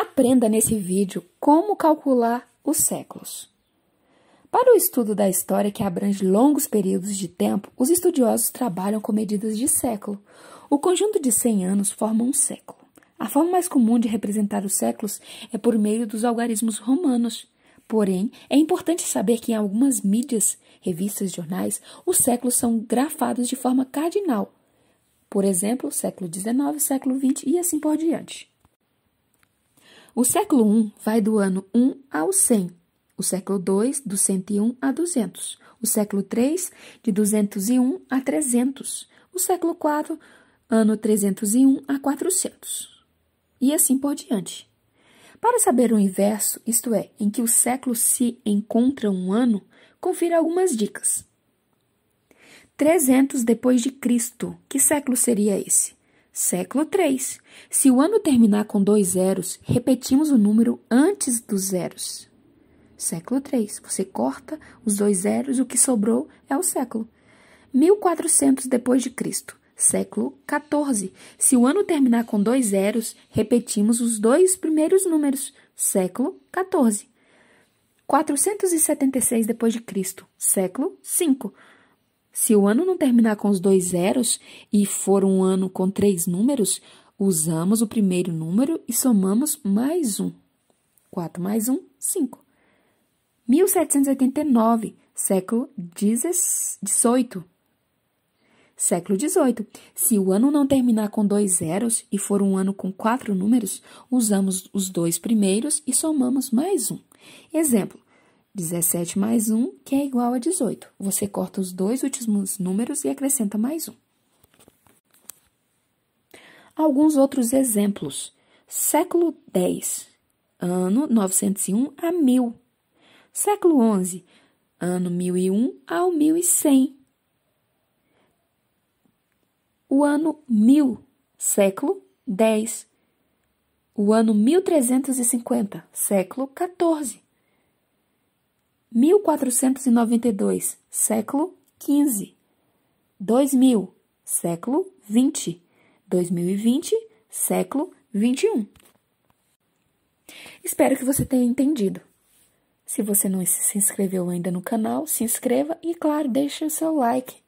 Aprenda nesse vídeo como calcular os séculos. Para o estudo da história que abrange longos períodos de tempo, os estudiosos trabalham com medidas de século. O conjunto de 100 anos forma um século. A forma mais comum de representar os séculos é por meio dos algarismos romanos. Porém, é importante saber que em algumas mídias, revistas, jornais, os séculos são grafados de forma cardinal. Por exemplo, século XIX, século XX e assim por diante. O século I vai do ano 1 ao 100, o século II do 101 a 200, o século III de 201 a 300, o século IV, ano 301 a 400, e assim por diante. Para saber o inverso, isto é, em que o século se encontra um ano, confira algumas dicas. 300 depois de Cristo, que século seria esse? Século 3. Se o ano terminar com dois zeros, repetimos o número antes dos zeros. Século 3. Você corta os dois zeros, o que sobrou é o século. 1400 depois de Cristo, século 14. Se o ano terminar com dois zeros, repetimos os dois primeiros números, século 14. 476 depois de Cristo, século 5. Se o ano não terminar com os dois zeros e for um ano com três números, usamos o primeiro número e somamos mais um. 4 mais 1, 5. 1789, século 18. Século 18. Se o ano não terminar com dois zeros e for um ano com quatro números, usamos os dois primeiros e somamos mais um. Exemplo: 17 mais 1, que é igual a 18. Você corta os dois últimos números e acrescenta mais um. Alguns outros exemplos. Século 10, ano 901 a 1000. Século 11, ano 1001 ao 1100. O ano 1000, século 10. O ano 1350, século 14 1492, século 15. 2000, século 20. 2020, século 21. Espero que você tenha entendido. Se você não se inscreveu ainda no canal, se inscreva e, claro, deixe o seu like.